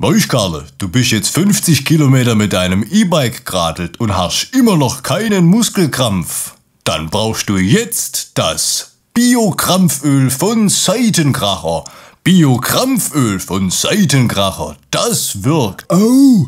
Weißt Karle, du bist jetzt 50 Kilometer mit deinem E-Bike geradelt und hast immer noch keinen Muskelkrampf. Dann brauchst du jetzt das Biokrampföl von Seitenkracher. Biokrampföl von Seitenkracher, das wirkt. Oh,